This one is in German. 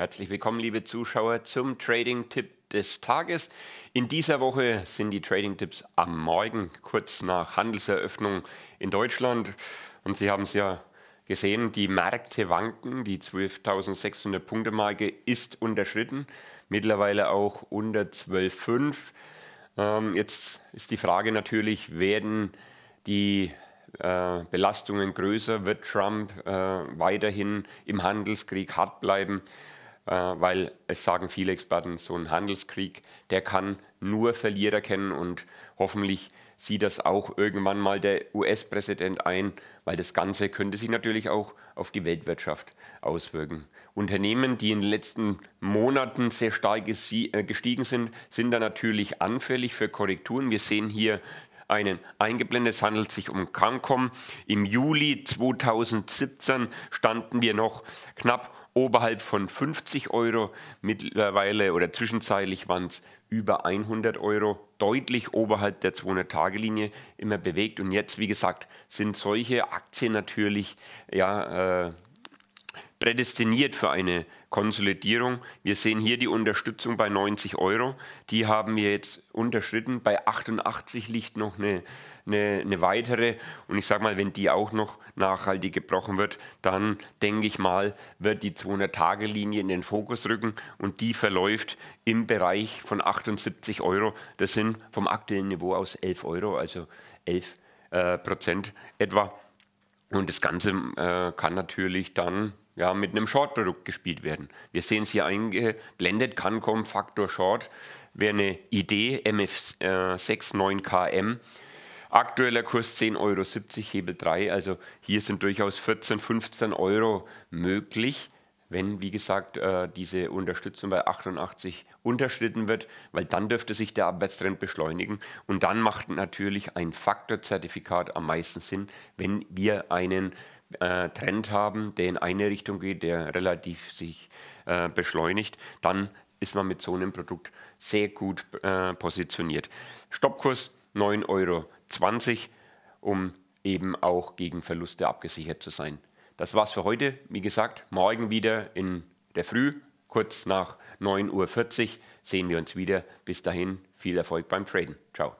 Herzlich willkommen, liebe Zuschauer, zum Trading-Tipp des Tages. In dieser Woche sind die Trading-Tipps am Morgen, kurz nach Handelseröffnung in Deutschland. Und Sie haben es ja gesehen, die Märkte wanken. Die 12.600 Punkte-Marke ist unterschritten, mittlerweile auch unter 12,5. Ähm, jetzt ist die Frage natürlich, werden die äh, Belastungen größer? Wird Trump äh, weiterhin im Handelskrieg hart bleiben? Äh, weil es sagen viele Experten, so ein Handelskrieg, der kann nur Verlierer kennen und hoffentlich sieht das auch irgendwann mal der US-Präsident ein, weil das Ganze könnte sich natürlich auch auf die Weltwirtschaft auswirken. Unternehmen, die in den letzten Monaten sehr stark äh, gestiegen sind, sind da natürlich anfällig für Korrekturen. Wir sehen hier einen eingeblendet. Es handelt sich um Cancom. Im Juli 2017 standen wir noch knapp oberhalb von 50 Euro mittlerweile oder zwischenzeitlich waren es über 100 Euro, deutlich oberhalb der 200-Tage-Linie immer bewegt. Und jetzt, wie gesagt, sind solche Aktien natürlich ja, äh, prädestiniert für eine Konsolidierung. Wir sehen hier die Unterstützung bei 90 Euro. Die haben wir jetzt unterschritten. Bei 88 liegt noch eine, eine, eine weitere. Und ich sage mal, wenn die auch noch nachhaltig gebrochen wird, dann denke ich mal, wird die 200-Tage-Linie in den Fokus rücken. Und die verläuft im Bereich von 78 Euro. Das sind vom aktuellen Niveau aus 11 Euro, also 11 äh, Prozent etwa. Und das Ganze äh, kann natürlich dann ja, mit einem Short-Produkt gespielt werden. Wir sehen es hier eingeblendet, Cancom Factor Short wäre eine Idee, MF69KM. Äh, Aktueller Kurs 10,70 Euro, Hebel 3. Also hier sind durchaus 14, 15 Euro möglich, wenn, wie gesagt, äh, diese Unterstützung bei 88 unterschritten wird, weil dann dürfte sich der Abwärtstrend beschleunigen. Und dann macht natürlich ein Faktorzertifikat am meisten Sinn, wenn wir einen äh, Trend haben, der in eine Richtung geht, der relativ sich äh, beschleunigt, dann ist man mit so einem Produkt sehr gut äh, positioniert. Stoppkurs 9,20 Euro, um eben auch gegen Verluste abgesichert zu sein. Das war's für heute. Wie gesagt, morgen wieder in der Früh, kurz nach 9.40 Uhr, sehen wir uns wieder. Bis dahin viel Erfolg beim Traden. Ciao.